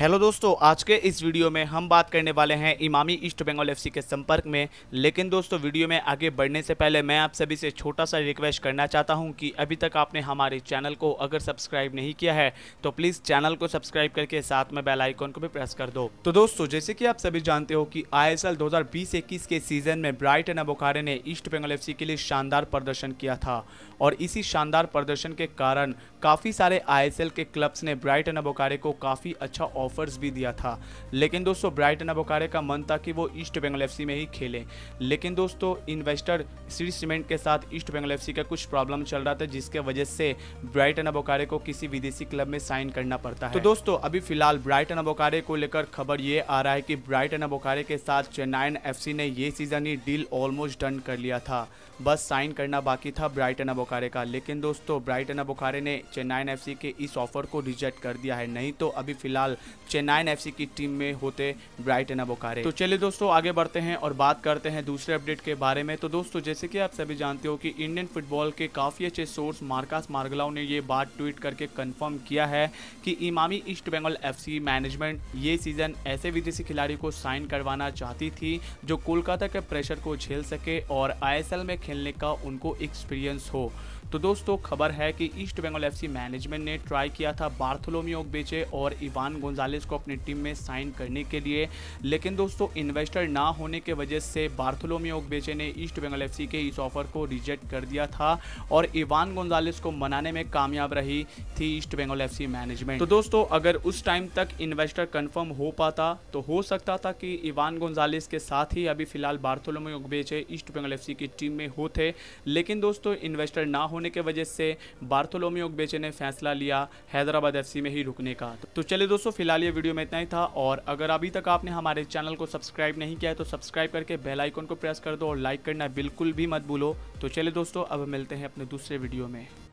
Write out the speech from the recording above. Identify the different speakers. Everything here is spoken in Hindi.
Speaker 1: हेलो दोस्तों आज के इस वीडियो में हम बात करने वाले हैं इमामी ईस्ट बंगाल एफसी के संपर्क में लेकिन दोस्तों वीडियो में आगे बढ़ने से पहले मैं आप सभी से छोटा सा रिक्वेस्ट करना चाहता हूं कि अभी तक आपने हमारे चैनल को अगर सब्सक्राइब नहीं किया है तो प्लीज़ चैनल को सब्सक्राइब करके साथ में बेल आइकॉन को भी प्रेस कर दो तो दोस्तों जैसे कि आप सभी जानते हो कि आई एस के सीजन में ब्राइट एंड अबोखारे ने ईस्ट बंगाल एफ के लिए शानदार प्रदर्शन किया था और इसी शानदार प्रदर्शन के कारण काफ़ी सारे आई के क्लब्स ने ब्राइट एंड अबोखारे को काफ़ी अच्छा ऑफर्स भी दिया था लेकिन दोस्तों ब्राइटन अबोकारे का मन था कि वो ईस्ट बंगाल एफ में ही खेलें लेकिन दोस्तों इन्वेस्टर श्री सीमेंट के साथ ईस्ट बंगाल एफ का कुछ प्रॉब्लम चल रहा था जिसके वजह से ब्राइटन अबोकारे को किसी विदेशी क्लब में साइन करना पड़ता है तो दोस्तों अभी फिलहाल ब्राइटन अबोकारे को लेकर खबर ये आ रहा है कि ब्राइटन अबोकारे के साथ चेन्नाइन एफ ने ये सीजन ही डील ऑलमोस्ट डन कर लिया था बस साइन करना बाकी था ब्राइटन अबोकारे का लेकिन दोस्तों ब्राइटन अबोकारे ने चेन्नाइन एफ के इस ऑफर को रिजेक्ट कर दिया है नहीं तो अभी फिलहाल चेन्नई एफ की टीम में होते ब्राइटन अबोकारे तो चलिए दोस्तों आगे बढ़ते हैं और बात करते हैं दूसरे अपडेट के बारे में तो दोस्तों जैसे कि आप सभी जानते हो कि इंडियन फुटबॉल के काफ़ी अच्छे सोर्स मार्कास मार्गलाओ ने ये बात ट्वीट करके कंफर्म किया है कि Emami East Bengal F management ये सीज़न ऐसे विदेशी खिलाड़ी को साइन करवाना चाहती थी जो कोलकाता के प्रेशर को झेल सके और आई में खेलने का उनको एक्सपीरियंस हो तो दोस्तों खबर है कि ईस्ट बंगाल एफसी मैनेजमेंट ने ट्राई किया था बार्थोलोमियो बेचे और इवान गोंजालेस को अपनी टीम में साइन करने के लिए लेकिन दोस्तों इन्वेस्टर ना होने के वजह से बार्थोलोमियो बेचे ने ईस्ट बंगाल एफ के इस ऑफर को रिजेक्ट कर दिया था और इवान गोंजालेस को मनाने में कामयाब रही थी ईस्ट बंगाल एफ मैनेजमेंट तो दोस्तों अगर उस टाइम तक इन्वेस्टर कन्फर्म हो पाता तो हो सकता था कि इवान गोंजालिस के साथ ही अभी फिलहाल Bartholomew Ogbeche East Bengal F की टीम में होते लेकिन दोस्तों इन्वेस्टर ना होने के वजह से बार्थोलोमी बेचे ने फैसला लिया हैदराबाद एफ में ही रुकने का तो चले दोस्तों फिलहाल ये वीडियो में इतना ही था और अगर अभी तक आपने हमारे चैनल को सब्सक्राइब नहीं किया है तो सब्सक्राइब करके बेल आइकन को प्रेस कर दो और लाइक करना बिल्कुल भी मत भूलो तो चले दोस्तों अब मिलते हैं अपने दूसरे वीडियो में